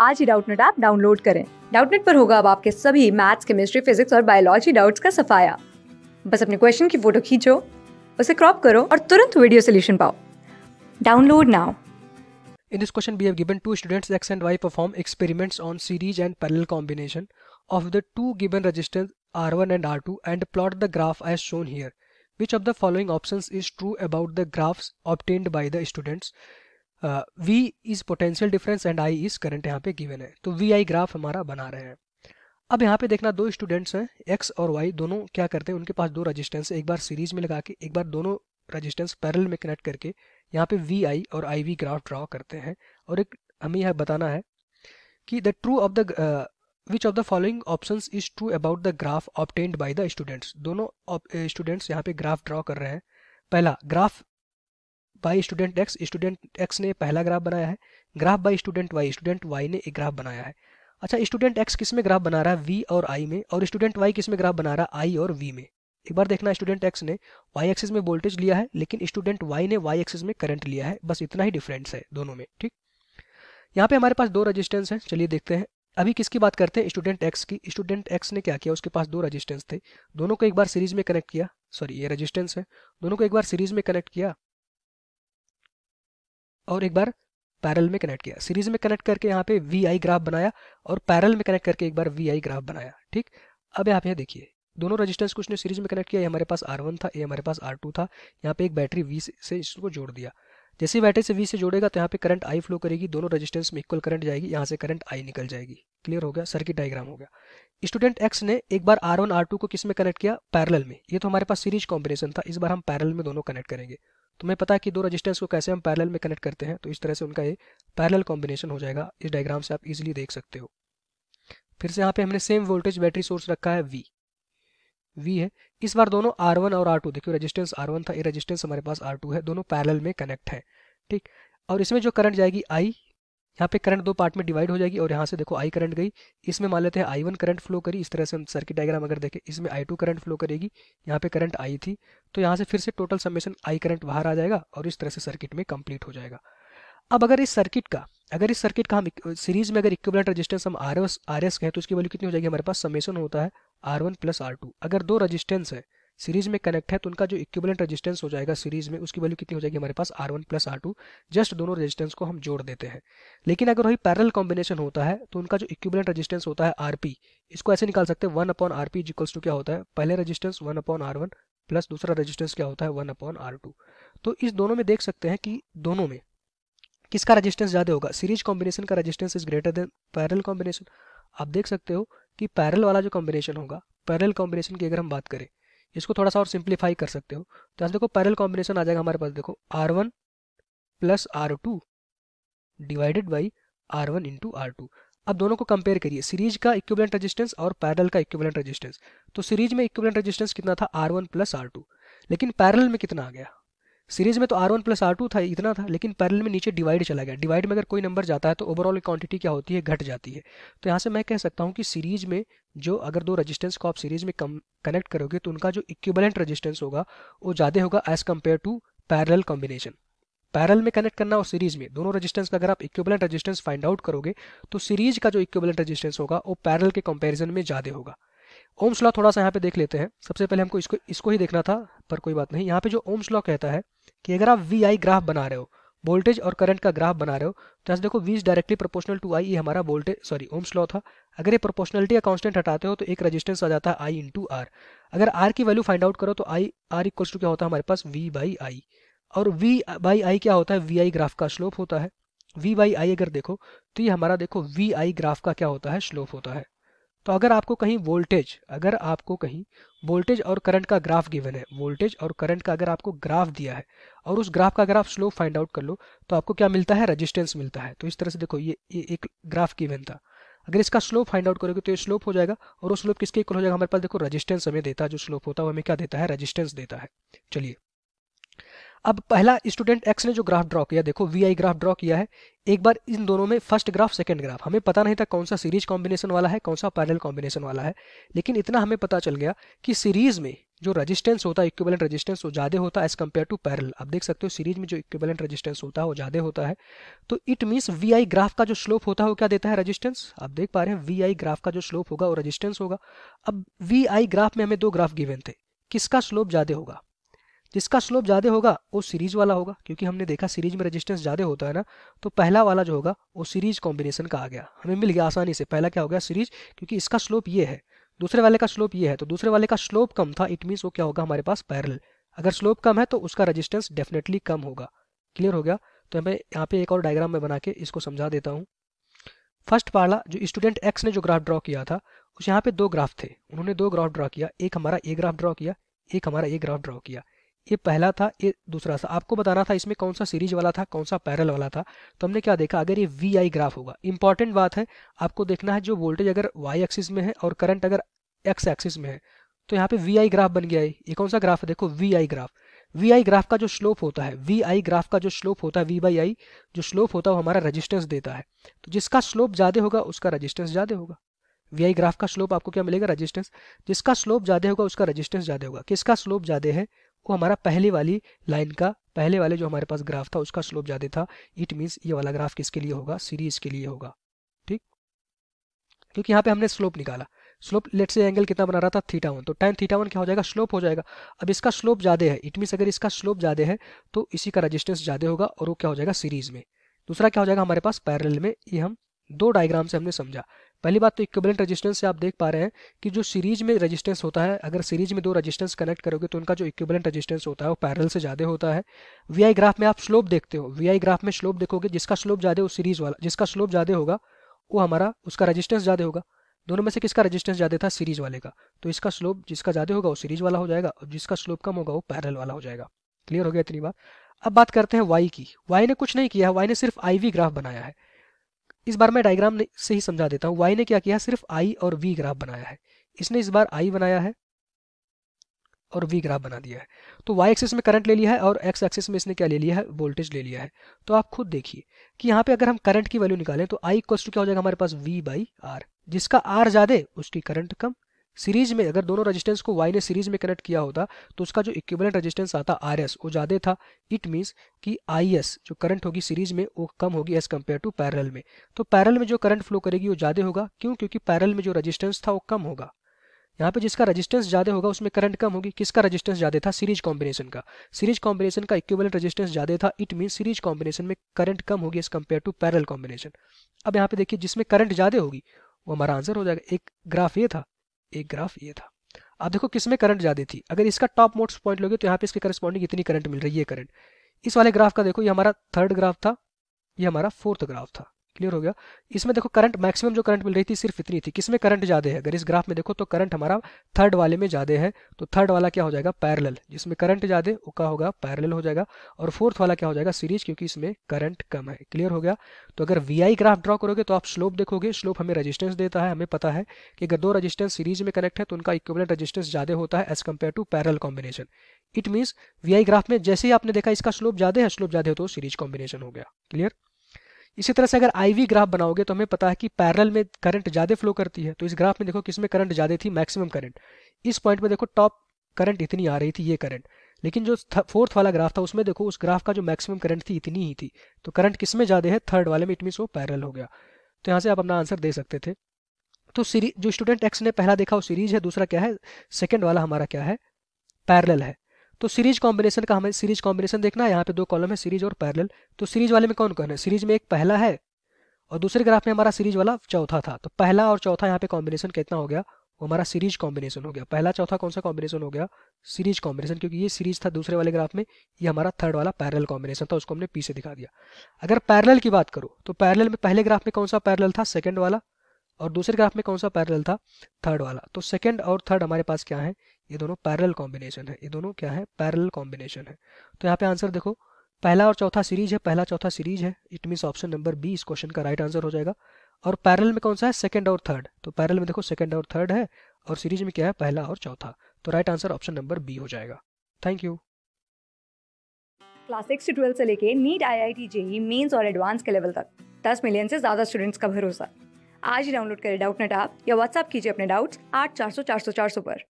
आज ही Doubtnut app download करें डाउटनेट पर होगा अब आपके सभी मैथ्स केमिस्ट्री फिजिक्स और बायोलॉजी डाउट्स का सफाया बस अपने क्वेश्चन की फोटो खींचो उसे क्रॉप करो और तुरंत वीडियो सोल्यूशन पाओ download now In this question, we have given two students X and Y perform experiments on series and parallel combination of the two given resistors R1 and R2 and plot the graph as shown here. Which of the following options is true about the graphs obtained by the students? V is potential difference and I is current यहाँ पे given है तो we I graph हमारा बना रहे हैं अब यहाँ पे देखना दो स्टूडेंट्स हैं एक्स और वाई दोनों क्या करते हैं उनके पास दो रजिस्टेंस एक बार सीरीज में लगा के एक बार दोनों रजिस्टेंस पैरल में कनेक्ट करके यहाँ पे वी आई और आई वी ग्राफ ड्रॉ करते हैं और एक हमें यह बताना है कि the true of the which of the following option is true about the graph obtained by the students दोनों स्टूडेंट्स यहाँ पे ग्राफ ड्रॉ कर रहे हैं पहला graph by student X student X ने पहला ग्राफ बनाया है graph by student Y student Y ने एक ग्राफ बनाया है अच्छा स्टूडेंट एक्स किस में ग्राफ बना रहा है वी और आई में और स्टूडेंट वाई किस में ग्राफ बना रहा है आई और वी में एक बार देखना स्टूडेंट एक्स ने वाई एक्सिस में वोल्टेज लिया है लेकिन स्टूडेंट वाई ने वाई एक्सिस में करंट लिया है बस इतना ही डिफरेंस है दोनों में ठीक यहाँ पे हमारे पास दो रजिस्टेंस है चलिए देखते हैं अभी किसकी बात करते हैं स्टूडेंट एक्स की स्टूडेंट एक्स ने क्या किया उसके पास दो रजिस्टेंस थे दोनों को एक बार सीरीज में कनेक्ट किया सॉरी ये रजिस्टेंस है दोनों को एक बार सीरीज में कनेक्ट किया और एक बार पैरल में कनेक्ट किया सीरीज में कनेक्ट करके यहाँ पे वी आई ग्राफ बनाया और पैरल में कनेक्ट करके एक बार वी आई ग्राफ बनाया ठीक अब आप यहाँ देखिए दोनों रजिस्टेंस को उसने सीरीज में कनेक्ट किया हमारे पास आर वन था ये हमारे पास आर टू था यहाँ पे एक बैटरी वी से इसको जोड़ दिया जैसे ही बैटरी से वी से जोड़ेगा तो यहाँ पे करंट आई फ्लो करेगी दोनों रजिस्टेंस में इक्वल करंट जाएगी यहाँ से करंट आई निकल जाएगी क्लियर हो गया सर्किट डायग्राम हो गया स्टूडेंट एक्स ने एक बार आर वन आर टू को किस में कनेक्ट किया पैरल में ये तो हमारे पास सीरीज कॉम्बिनेशन था इस बार हम पैरल में दोनों कनेक्ट करेंगे तुम्हें पता है कि दो रजिस्टर्स को कैसे हम पैरल में कनेक्ट करते हैं तो इस तरह से उनका ये पैरल कॉम्बिनेशन हो जाएगा इस डायग्राम से आप इजिली देख सकते हो फिर से यहाँ पे हमने सेम वोल्टेज बैटरी सोर्स रखा है वी वी है इस बार दोनों आर वन और आर टू देखियो रजिस्टेंस आर वन था ये रजिस्टेंस हमारे पास आर टू है दोनों पैरल में कनेक्ट है ठीक और इसमें जो करंट जाएगी आई यहाँ पे करंट दो पार्ट में डिवाइड हो जाएगी और यहाँ से देखो आई करंट गई इसमें मान लेते हैं आई वन करंट फ्लो करी इस तरह से हम सर्किट डायग्राम अगर देखें इसमें आई टू करंट फ्लो करेगी यहाँ पे करंट आई थी तो यहाँ से फिर से टोटल समेशन आई करंट बाहर आ जाएगा और इस तरह से सर्किट में कंप्लीट हो जाएगा अब अगर इस सर्किट का अगर इस सर्किट का हम सीरीज में अगर इक्विवेलेंट रेजिस्टेंस हम आर एस आर एस कहें तो उसकी वैल्यू कितनी हो जाएगी हमारे पास समेशन होता है R one plus R two अगर दो रजिस्टेंस है सीरीज में कनेक्ट है तो उनका जो इक्विवेलेंट रेजिस्टेंस हो जाएगा सीरीज में उसकी वैल्यू कितनी हो जाएगी हमारे पास R one plus R two just दोनों रेजिस्टेंस को हम जोड़ देते हैं लेकिन अगर वही पैरल कॉम्बिनेशन होता है तो उनका जो इक्विवेलेंट रेजिस्टेंस होता है आर पी इसको ऐसे निकाल सकते हैं one upon R P equals to क्या होता है पहले resistance one upon R one plus दूसरा रजिस्टेंस क्या होता है वन अपॉन आर टू तो इस दोनों में देख सकते हैं कि दोनों में किसका रजिस्टेंस ज़्यादा होगा सीरीज कॉम्बिनेशन का resistance is greater than parallel combination आप देख सकते हो कि पैरल वाला जो कॉम्बिनेशन होगा पैरल कॉम्बिनेशन की अगर हम बात करें इसको थोड़ा सा और सिंप्लीफाई कर सकते हो तो देखो पैरल कॉम्बिनेशन आ जाएगा हमारे पास देखो R one plus R two divided by R one into R two अब दोनों को कंपेयर करिए सीरीज का इक्विवेलेंट रेजिस्टेंस और पैरल का इक्विवेलेंट रेजिस्टेंस तो सीरीज में इक्विवेलेंट रेजिस्टेंस कितना था R one plus R two लेकिन पैरल में कितना आ गया सीरीज में तो R one plus R two था इतना था लेकिन पैरेलल में नीचे डिवाइड चला गया डिवाइड में अगर कोई नंबर जाता है तो ओवरऑल क्वांटिटी क्या होती है घट जाती है तो यहाँ से मैं कह सकता हूँ कि सीरीज में जो अगर दो रजिस्टेंस को आप सीरीज में कम कनेक्ट करोगे तो उनका जो इक्वलेंट रजिस्टेंस होगा वो ज़्यादा होगा as compare to parallel combination parallel में कनेक्ट करना और सीरीज में दोनों रजिस्टेंस का अगर आप इक्वलेंट रजिस्टेंस फाइंड आउट करोगे तो सीरीज का जो इक्वलेंट रजिस्टेंस होगा वो पैरल के कंपेरिजन में ज़्यादा होगा ओम्स लॉ थोड़ा सा यहाँ पे देख लेते हैं सबसे पहले हमको इसको इसको ही देखना था पर कोई बात नहीं यहाँ पे जो ओम्स लॉ कहता है कि अगर आप वी आई ग्राफ बना रहे हो वोल्टेज और करंट का ग्राफ बना रहे हो तो ऐसे देखो V is directly proportional to I ये हमारा वोल्टेज सॉरी ओम्स लॉ था अगर ये प्रोपोर्शनलिटी या कांस्टेंट हटाते हो तो एक रेजिस्टेंस आ जाता है आई इंटू आर अगर आर की वैल्यू फाइंड आउट करो तो आई आर इक्वल्स टू क्या होता है हमारे पास वी बाई आई और वी बाई आई क्या होता है वी आई ग्राफ का स्लोप होता है वी बाई आई अगर देखो तो ये हमारा देखो वी आई ग्राफ का क्या होता है स्लोप होता है तो अगर आपको कहीं वोल्टेज अगर आपको कहीं वोल्टेज और करंट का ग्राफ गिवन है वोल्टेज और करंट का अगर आपको ग्राफ दिया है और उस ग्राफ का अगर आप स्लोप फाइंड आउट कर लो तो आपको क्या मिलता है रेजिस्टेंस मिलता है तो इस तरह से देखो ये, ये एक ग्राफ गिवन था अगर इसका स्लोप फाइंड आउट करोगे तो ये स्लोप हो जाएगा और वो स्लोप किसके इक्वल हो जाएगा हमारे पास देखो रजिस्टेंस हमें देता है जो स्लोप होता है वो हमें क्या देता है रजिस्टेंस देता है चलिए अब पहला स्टूडेंट एक्स ने जो ग्राफ ड्रॉ किया देखो वी आई ग्राफ ड्रॉ किया है एक बार इन दोनों में फर्स्ट ग्राफ सेकंड ग्राफ हमें पता नहीं था कौन सा सीरीज कॉम्बिनेशन वाला है कौन सा पैरेलल कॉम्बिनेशन वाला है लेकिन इतना हमें पता चल गया कि सीरीज में जो रेजिस्टेंस होता है इक्विवेलेंट रेजिस्टेंस वो ज़्यादा होता है एज कम्पेयर टू पैरल आप देख सकते हो सीरीज में जो इक्विवेलेंट रेजिस्टेंस होता है वो ज़्यादा होता है तो it means V I graph का जो स्लोप होता है वो क्या देता है रेजिस्टेंस आप देख पा रहे हैं वी ग्राफ का जो स्लोप होगा वो रजिस्टेंस होगा अब वी आई ग्राफ में हमें दो ग्राफ गिवेन थे किसका स्लोप ज़्यादा होगा जिसका स्लोप ज़्यादा होगा वो सीरीज वाला होगा क्योंकि हमने देखा सीरीज में रेजिस्टेंस ज़्यादा होता है ना तो पहला वाला जो होगा वो सीरीज कॉम्बिनेशन का आ गया हमें मिल गया आसानी से पहला क्या हो गया सीरीज क्योंकि इसका स्लोप ये है दूसरे वाले का स्लोप ये है तो दूसरे वाले का स्लोप कम था इट मीन्स वो क्या होगा हमारे पास पैरल अगर स्लोप कम है तो उसका रजिस्टेंस डेफिनेटली कम होगा क्लियर हो गया तो मैं यहाँ पे एक और डायग्राम में बना के इसको समझा देता हूँ फर्स्ट वाला जो स्टूडेंट एक्स ने जो ग्राफ ड्रॉ किया था उस यहाँ पे दो ग्राफ थे उन्होंने दो ग्राफ ड्रॉ किया एक हमारा ए ग्राफ ड्रॉ किया एक हमारा ए ग्राफ ड्रॉ किया ये पहला था ये दूसरा था आपको बताना था इसमें कौन सा सीरीज वाला था कौन सा पैरल वाला था तो हमने क्या देखा अगर ये वी आई ग्राफ होगा इंपॉर्टेंट बात है आपको देखना है जो वोल्टेज अगर वाई एक्सिस में है और करंट अगर एक्स एक्सिस में है तो यहाँ पे वी आई ग्राफ बन गया है ये कौन सा ग्राफ है देखो V I graph V I graph का जो स्लोप होता है वी आई ग्राफ का जो स्लोप होता है वी बाई आई जो स्लोप होता है वो हमारा रजिस्टेंस देता है तो जिसका स्लोप ज़्यादा होगा उसका रजिस्टेंस ज़्यादा होगा वी आई ग्राफ का स्लोप आपको क्या मिलेगा रजिस्टेंस जिसका स्लोप ज़्यादा होगा उसका रजिस्टेंस ज़्यादा होगा किसका स्लोप ज़्यादा है वो हमारा पहले वाली लाइन का पहले वाले जो हमारे पास ग्राफ था उसका स्लोप ज़्यादा था इट मीन्स ये वाला ग्राफ किसके लिए होगा सीरीज के लिए होगा ठीक क्योंकि यहाँ पे हमने स्लोप निकाला स्लोप लेट से एंगल कितना बना रहा था थीटा वन तो टेन थीटा वन क्या हो जाएगा स्लोप हो जाएगा अब इसका स्लोप ज़्यादा है इट मीन्स अगर इसका स्लोप ज़्यादा है तो इसी का रजिस्टेंस ज़्यादा होगा और वो क्या हो जाएगा सीरीज में दूसरा क्या हो जाएगा हमारे पास पैरल में ये हम दो डायग्राम से हमने समझा पहली बात तो इक्विवेलेंट रेजिस्टेंस से आप देख पा रहे हैं कि जो सीरीज में रेजिस्टेंस होता है अगर सीरीज में दो रेजिस्टेंस कनेक्ट करोगे तो उनका जो इक्वलेंट रेजिस्टेंस होता है वो पैरल से ज़्यादा होता है वीआई ग्राफ में आप स्लोप देखते हो वीआई ग्राफ में स्लोप देखोगे जिसका स्लोप ज़्यादा वो सीरीज वाला जिसका स्लोप ज़्यादा होगा वो हमारा उसका रजिस्टेंस ज़्यादा होगा दोनों में से किसका रजिस्टेंस ज़्यादा था सीरीज वाले का तो इसका स्लोप जिसका ज़्यादा होगा वो सीरीज वाला हो जाएगा और जिसका स्लोप कम होगा वो पैरल वाला हो जाएगा क्लियर हो गया इतनी बात अब बात करते हैं वाई की वाई ने कुछ नहीं किया है वाई ने सिर्फ आईवी ग्राफ बनाया है इस बार मैं डायग्राम से ही समझा देता हूँ वाई ने क्या किया सिर्फ आई और वी ग्राफ बनाया है इसने इस बार आई बनाया है और वी ग्राफ बना दिया है तो वाई एक्सिस में करंट ले लिया है और एक्स एक्सिस में इसने क्या ले लिया है वोल्टेज ले लिया है तो आप खुद देखिए कि यहाँ पे अगर हम करंट की वैल्यू निकालें तो आई इक्वल्स टू क्या हो जाएगा हमारे पास वी बाई आर जिसका आर ज़्यादा उसकी करंट कम सीरीज में अगर दोनों रजिस्टेंस को वाई ने सीरीज में कनेक्ट किया होता तो उसका जो इक्विवेलेंट रजिस्टेंस आता आर एस वो ज़्यादा था इट मीन्स कि आई एस जो करंट होगी सीरीज में वो कम होगी एज कम्पेयर टू पैरल में तो पैरल में जो करंट फ्लो करेगी वो ज़्यादा होगा क्यों क्योंकि पैरल में जो रजिस्टेंस था वो कम होगा यहाँ पे जिसका रेजिस्टेंस ज़्यादा होगा उसमें करंट कम होगी किसका रेजिस्टेंस ज़्यादा था सीरीज कॉम्बिनेशन का सीरीज कॉम्बिनेशन का इक्विवेलेंट रेजिस्टेंस ज़्यादा था इट मीन सीरीज कॉम्बिनेशन में करंट कम होगी as compare to parallel combination अब यहाँ पे देखिए जिसमें करंट ज़्यादा होगी वो हमारा आंसर हो जाएगा एक ग्राफ ये था एक ग्राफ ये था आप देखो किसमें करंट ज़्यादा थी अगर इसका टॉप मोस्ट पॉइंट लोगे तो यहाँ पे इसके करस्पॉन्डिंग इतनी करंट मिल रही है करंट इस वाले ग्राफ का देखो ये हमारा थर्ड ग्राफ था ये हमारा फोर्थ ग्राफ था क्लियर हो गया इसमें देखो करंट मैक्सिमम जो करंट मिल रही थी सिर्फ इतनी थी किसमें करंट ज़्यादा है अगर इस ग्राफ में देखो तो करंट हमारा थर्ड वाले में ज़्यादा है तो थर्ड वाला क्या हो जाएगा पैरल जिसमें करंट ज़्यादा उसका होगा पैरल हो जाएगा और फोर्थ वाला क्या हो जाएगा सीरीज क्योंकि इसमें करंट कम है क्लियर हो गया तो अगर वी ग्राफ ड्रॉ करोगे तो आप स्लोप देखोगे स्लोप हमें रजिस्टेंस देता है हमें पता है कि अगर दो रजिस्टेंस सीरीज में कनेक्ट है तो उनका इक्विवेलेंट रजिस्टेंस ज़्यादा होता है as compare to parallel combination it means we graph में जैसे ही आपने देखा इसका स्लोप ज़्यादा है स्लोप ज़्यादा हो तो सीरीज कॉम्बिनेशन हो गया क्लियर इसी तरह से अगर आईवी ग्राफ बनाओगे तो हमें पता है कि पैरल में करंट ज़्यादा फ्लो करती है तो इस ग्राफ में देखो किसमें करंट ज़्यादा थी मैक्सिमम करंट इस पॉइंट में देखो टॉप करंट इतनी आ रही थी ये करंट लेकिन जो फोर्थ वाला ग्राफ था उसमें देखो उस ग्राफ का जो मैक्सिमम करंट थी इतनी ही थी तो करंट किसमें ज़्यादा है थर्ड वाले में इट मीन वो पैरल हो गया तो यहाँ से आप अपना आंसर दे सकते थे तो सीरीज जो स्टूडेंट एक्स ने पहला देखा वो सीरीज है दूसरा क्या है सेकेंड वाला हमारा क्या है पैरल है तो सीरीज कॉम्बिनेशन का हमें सीरीज कॉम्बिनेशन देखना है यहाँ पे दो कॉलम है सीरीज और पैरेलल तो सीरीज वाले में कौन कौन है सीरीज में एक पहला है और दूसरे ग्राफ में हमारा सीरीज वाला चौथा था तो पहला और चौथा यहाँ पे कॉम्बिनेशन कितना हो गया वो हमारा सीरीज कॉम्बिनेशन हो गया पहला चौथा कौन सा कॉम्बिनेशन हो गया सीरीज कॉम्बिनेशन क्योंकि ये सीरीज था दूसरे वाले ग्राफ में ये हमारा थर्ड वाला पैरल कॉम्बिनेशन था उसको हमने पी से दिखा दिया अगर पैरल की बात करो तो पैरल में पहले ग्राफ में कौन सा पैरल था सेकेंड वाला और दूसरे ग्राफ में कौन सा पैरल था थर्ड वाला तो सेकंड और थर्ड हमारे पास क्या है ये दोनों पैरल कॉम्बिनेशन है ये दोनों क्या है पैरल कॉम्बिनेशन है तो यहाँ पे आंसर देखो पहला और चौथा सीरीज है पहला चौथा सीरीज है it mean option number B इस क्वेश्चन का राइट आंसर हो जाएगा और पैरल में कौन सा है सेकंड और थर्ड तो पैरल में देखो सेकंड और थर्ड है और सीरीज में क्या है पहला और चौथा तो right answer option number B हो जाएगा थैंक यू क्लास सिक्स से ट्वेल्थ से लेके NEET I I T JEE mains और एडवांस के लेवल तक दस मिलियन से ज्यादा स्टूडेंट्स का भरोसा आज ही डाउनलोड करें डाउट नेट आप या व्हाट्सअप कीजिए अपने डाउट्स आठ चार सौ चार सौ चार सौ पर